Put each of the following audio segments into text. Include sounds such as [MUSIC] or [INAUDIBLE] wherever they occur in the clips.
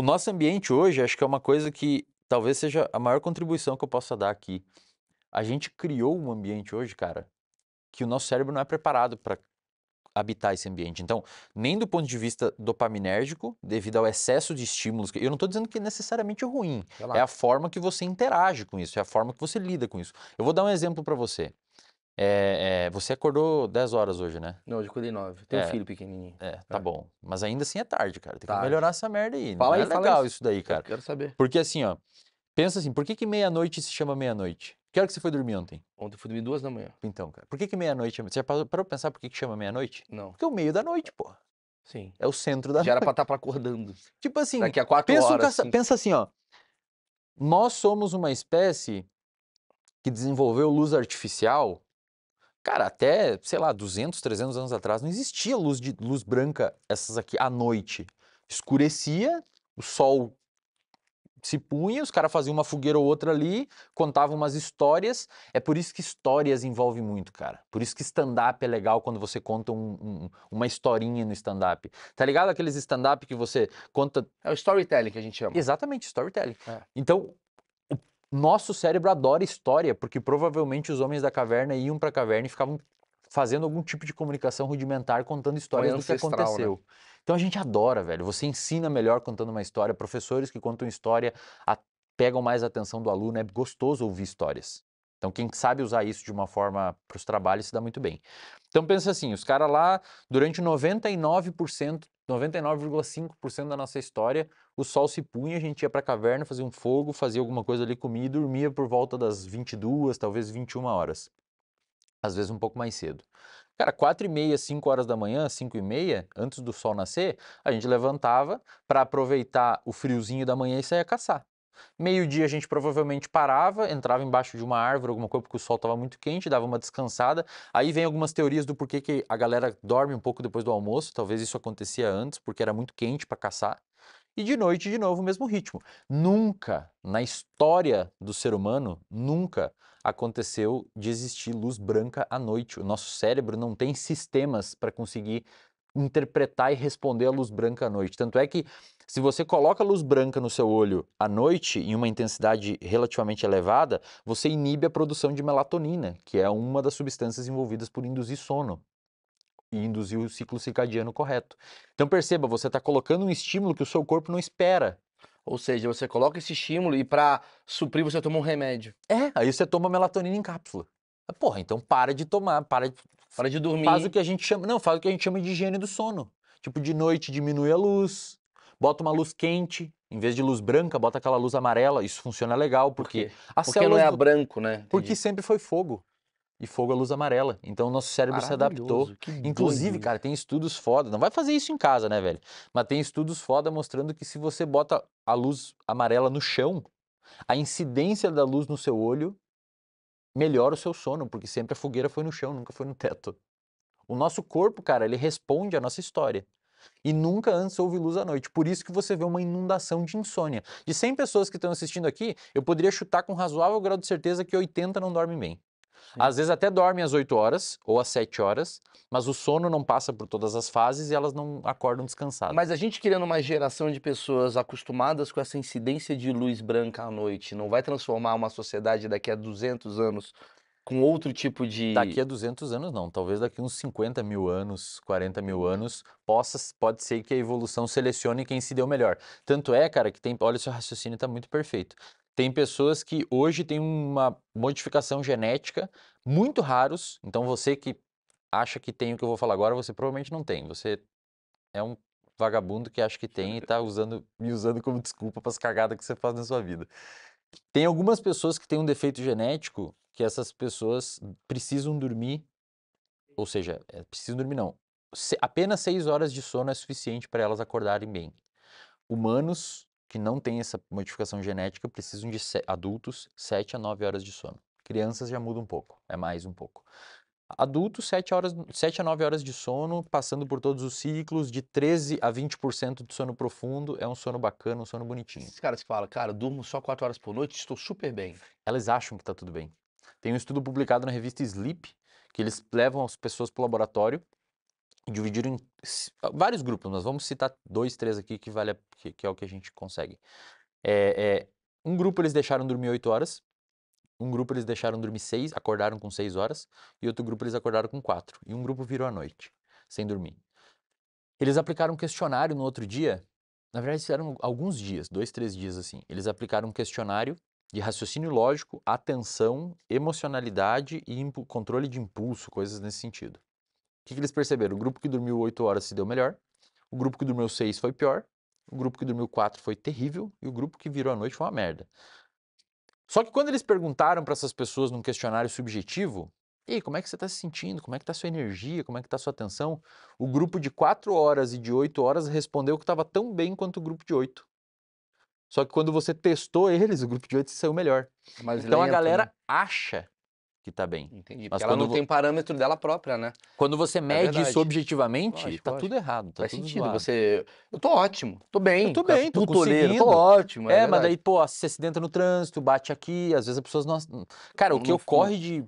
O nosso ambiente hoje, acho que é uma coisa que talvez seja a maior contribuição que eu possa dar aqui. A gente criou um ambiente hoje, cara, que o nosso cérebro não é preparado para habitar esse ambiente. Então, nem do ponto de vista dopaminérgico, devido ao excesso de estímulos, eu não estou dizendo que é necessariamente ruim, é a forma que você interage com isso, é a forma que você lida com isso. Eu vou dar um exemplo para você. É, é, você acordou 10 horas hoje, né? Não, hoje acordei 9. Tem é, um filho pequenininho. É, tá é. bom. Mas ainda assim é tarde, cara. Tem tarde. que melhorar essa merda aí. Fala aí, é fala legal isso. isso daí, cara. Eu quero saber. Porque assim, ó. Pensa assim, por que, que meia-noite se chama meia-noite? Que hora que você foi dormir ontem? Ontem eu fui dormir duas da manhã. Então, cara. Por que, que meia-noite? É você já parou pra pensar por que, que chama meia-noite? Não. Porque é o meio da noite, pô. Sim. É o centro da Já noite. era pra estar tá acordando. Tipo assim. Daqui a quatro pensa horas. Pensa assim, ó. Nós somos uma espécie que desenvolveu luz artificial Cara, até, sei lá, 200, 300 anos atrás não existia luz, de, luz branca, essas aqui, à noite. Escurecia, o sol se punha, os caras faziam uma fogueira ou outra ali, contavam umas histórias. É por isso que histórias envolve muito, cara. Por isso que stand-up é legal quando você conta um, um, uma historinha no stand-up. Tá ligado aqueles stand-up que você conta. É o storytelling que a gente chama. Exatamente, storytelling. É. Então, nosso cérebro adora história, porque provavelmente os homens da caverna iam para a caverna e ficavam fazendo algum tipo de comunicação rudimentar, contando histórias do que né? aconteceu. Né? Então a gente adora, velho. Você ensina melhor contando uma história. Professores que contam história a... pegam mais a atenção do aluno. É gostoso ouvir histórias. Então quem sabe usar isso de uma forma para os trabalhos se dá muito bem. Então pensa assim, os caras lá, durante 99% 99,5% da nossa história, o sol se punha, a gente ia para a caverna, fazia um fogo, fazia alguma coisa ali, comia e dormia por volta das 22, talvez 21 horas. Às vezes um pouco mais cedo. Cara, 4 e meia, 5 horas da manhã, 5 e meia, antes do sol nascer, a gente levantava para aproveitar o friozinho da manhã e saia caçar. Meio-dia a gente provavelmente parava, entrava embaixo de uma árvore, alguma coisa, porque o sol estava muito quente, dava uma descansada. Aí vem algumas teorias do porquê que a galera dorme um pouco depois do almoço, talvez isso acontecia antes, porque era muito quente para caçar. E de noite, de novo, o mesmo ritmo. Nunca na história do ser humano, nunca aconteceu de existir luz branca à noite. O nosso cérebro não tem sistemas para conseguir interpretar e responder à luz branca à noite. Tanto é que se você coloca a luz branca no seu olho à noite em uma intensidade relativamente elevada, você inibe a produção de melatonina, que é uma das substâncias envolvidas por induzir sono e induzir o ciclo circadiano correto. Então perceba, você está colocando um estímulo que o seu corpo não espera. Ou seja, você coloca esse estímulo e para suprir você toma um remédio. É, aí você toma melatonina em cápsula. Ah, porra, então para de tomar, para de para de dormir. Faz o que a gente chama, não, faz o que a gente chama de higiene do sono. Tipo, de noite diminui a luz, bota uma luz quente, em vez de luz branca, bota aquela luz amarela. Isso funciona legal, porque... Por a porque não é a branco, né? Entendi. Porque sempre foi fogo. E fogo é luz amarela. Então o nosso cérebro se adaptou. Inclusive, doido. cara, tem estudos foda. Não vai fazer isso em casa, né, velho? Mas tem estudos foda mostrando que se você bota a luz amarela no chão, a incidência da luz no seu olho melhora o seu sono, porque sempre a fogueira foi no chão, nunca foi no teto. O nosso corpo, cara, ele responde à nossa história. E nunca antes houve luz à noite. Por isso que você vê uma inundação de insônia. De 100 pessoas que estão assistindo aqui, eu poderia chutar com razoável grau de certeza que 80 não dormem bem. Sim. Às vezes até dormem às 8 horas ou às 7 horas, mas o sono não passa por todas as fases e elas não acordam descansadas. Mas a gente criando uma geração de pessoas acostumadas com essa incidência de luz branca à noite, não vai transformar uma sociedade daqui a 200 anos com outro tipo de. Daqui a 200 anos, não. Talvez daqui uns 50 mil anos, 40 mil anos, possa, pode ser que a evolução selecione quem se deu melhor. Tanto é, cara, que tem. Olha, seu raciocínio está muito perfeito. Tem pessoas que hoje têm uma modificação genética muito raros, então você que acha que tem o que eu vou falar agora, você provavelmente não tem. Você é um vagabundo que acha que é tem e tá usando, me usando como desculpa para as cagadas que você faz na sua vida. Tem algumas pessoas que têm um defeito genético que essas pessoas precisam dormir, ou seja, é, precisam dormir não. Se, apenas seis horas de sono é suficiente para elas acordarem bem. Humanos que não tem essa modificação genética precisam de adultos 7 a 9 horas de sono. Crianças já muda um pouco, é mais um pouco. Adultos, 7, horas, 7 a 9 horas de sono, passando por todos os ciclos, de 13 a 20% de sono profundo, é um sono bacana, um sono bonitinho. Esses caras que falam, cara, durmo só 4 horas por noite, estou super bem. Elas acham que está tudo bem. Tem um estudo publicado na revista Sleep, que eles levam as pessoas para o laboratório dividiram em vários grupos, nós vamos citar dois, três aqui que, vale a, que, que, é o que a gente consegue. É, é, um grupo eles deixaram dormir 8 horas, um grupo eles deixaram dormir 6, acordaram com 6 horas, e outro grupo eles acordaram com 4. E um grupo virou à noite, sem dormir. Eles aplicaram um questionário no outro dia, na verdade fizeram alguns dias, dois, três dias assim. Eles aplicaram um questionário de raciocínio lógico, atenção, emocionalidade e controle de impulso, coisas nesse sentido que, que eles perceberam? O grupo que dormiu 8 horas se deu melhor, o grupo que dormiu 6 foi pior, o grupo que dormiu 4 foi terrível e o grupo que virou a noite foi uma merda. Só que quando eles perguntaram para essas pessoas num questionário subjetivo, e como é que você está se sentindo? Como é que está sua energia? Como é que está sua atenção? O grupo de 4 horas e de 8 horas respondeu que estava tão bem quanto o grupo de 8. Só que quando você testou eles, o grupo de 8 saiu melhor. então lento, a galera né? acha que tá bem. Entendi. Mas ela não vo... tem parâmetro dela própria, né? Quando você é mede é isso objetivamente, tá tudo errado. Tá Faz tudo sentido. Zoado. Você. Eu tô ótimo, tô bem. Eu tô bem, tô conseguindo. Tô ótimo. É, é mas daí, pô, se acidenta no trânsito, bate aqui, às vezes as pessoas não. Cara, não o que ocorre de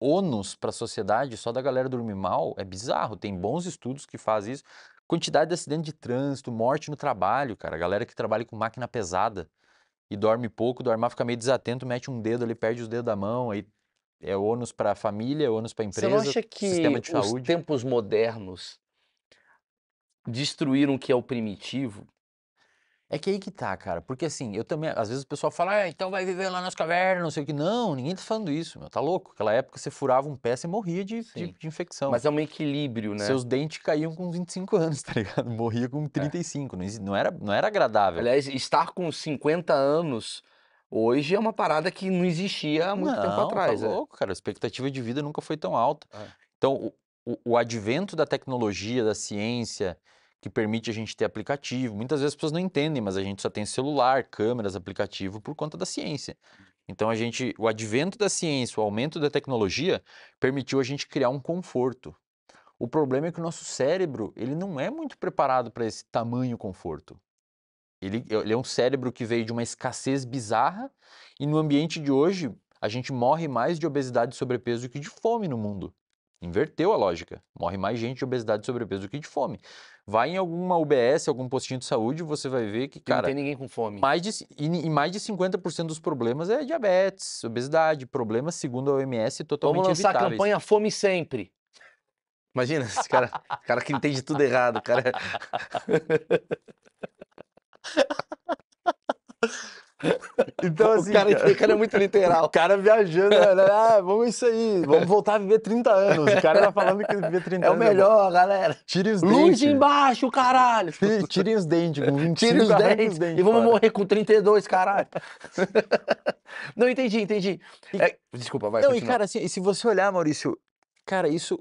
ônus para a sociedade só da galera dormir mal é bizarro. Tem bons estudos que fazem isso. Quantidade de acidente de trânsito, morte no trabalho, cara. A galera que trabalha com máquina pesada e dorme pouco, dorme mal, fica meio desatento, mete um dedo ali, perde os dedos da mão, aí é ônus para a família, é ônus para a empresa, Você não acha que sistema de saúde. Os tempos modernos destruíram o que é o primitivo? É que aí que tá, cara. Porque assim, eu também, às vezes o pessoal fala, ah, então vai viver lá nas cavernas, não sei o que. Não, ninguém tá falando isso, meu. Tá louco? Aquela época você furava um pé, você morria de, de, de, infecção. Mas é um equilíbrio, né? Seus dentes caíam com 25 anos, [LAUGHS] tá ligado? Morria com 35. É. Não, não, era, não era agradável. Aliás, estar com 50 anos Hoje é uma parada que não existia há muito não, tempo tá atrás. Tá é. louco, cara. A expectativa de vida nunca foi tão alta. É. Então, o, o, advento da tecnologia, da ciência, que permite a gente ter aplicativo. Muitas vezes as pessoas não entendem, mas a gente só tem celular, câmeras, aplicativo por conta da ciência. Então a gente, o advento da ciência, o aumento da tecnologia permitiu a gente criar um conforto. O problema é que o nosso cérebro, ele não é muito preparado para esse tamanho conforto. Ele, ele é um cérebro que veio de uma escassez bizarra e no ambiente de hoje a gente morre mais de obesidade e sobrepeso do que de fome no mundo. Inverteu a lógica. Morre mais gente de obesidade e sobrepeso do que de fome. Vai em alguma UBS, algum postinho de saúde, você vai ver que, cara. Não tem ninguém com fome. Mais de, e, e mais de 50% dos problemas é diabetes, obesidade, problemas, segundo a OMS, totalmente Vamos lançar evitáveis. a campanha Fome Sempre. Imagina, esse cara, cara que entende tudo errado, cara. [LAUGHS] [LAUGHS] Então, assim, o cara, cara, o cara é muito literal. O cara viajando, né? ah, vamos isso aí, vamos voltar a viver 30 anos. O cara tá falando que viver 30 é anos. É o melhor, galera. Tire os Luz dentes. embaixo, caralho. Tirem os dentes, com 25 Tire os dentes, dentes. E vamos cara. morrer com 32, caralho. [LAUGHS] Não, entendi, entendi. E, é, desculpa, vai. Não, e cara, assim, se você olhar, Maurício, cara, isso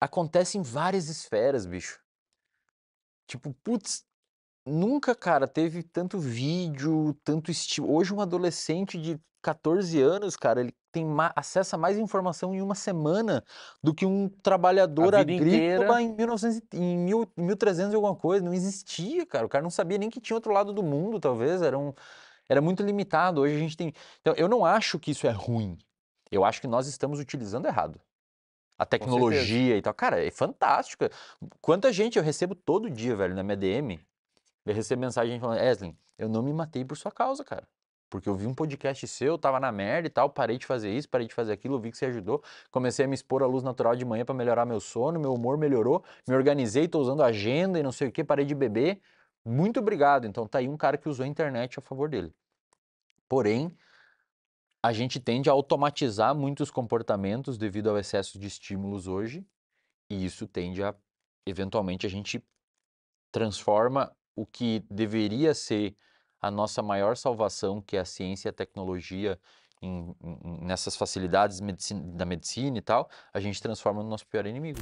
acontece em várias esferas, bicho. Tipo, putz, Nunca, cara, teve tanto vídeo, tanto estilo. Hoje, um adolescente de 14 anos, cara, ele tem ma acessa mais informação em uma semana do que um trabalhador agrícola inteira. em, 1900, em mil- 1300 e alguma coisa. Não existia, cara. O cara não sabia nem que tinha outro lado do mundo, talvez. Era, um, era muito limitado. Hoje a gente tem. Então, eu não acho que isso é ruim. Eu acho que nós estamos utilizando errado. A tecnologia e tal. Cara, é fantástica. Quanta gente eu recebo todo dia, velho, na minha DM eu mensagem falando, Eslin, eu não me matei por sua causa, cara. Porque eu vi um podcast seu, tava na merda e tal, parei de fazer isso, parei de fazer aquilo, vi que você ajudou, comecei a me expor à luz natural de manhã para melhorar meu sono, meu humor melhorou, me organizei, tô usando agenda e não sei o que, parei de beber. Muito obrigado. Então tá aí um cara que usou a internet a favor dele. Porém, a gente tende a automatizar muitos comportamentos devido ao excesso de estímulos hoje, e isso tende a eventualmente a gente transforma o que deveria ser a nossa maior salvação, que é a ciência e a tecnologia em, em, nessas facilidades medicina, da medicina e tal, a gente transforma no nosso pior inimigo.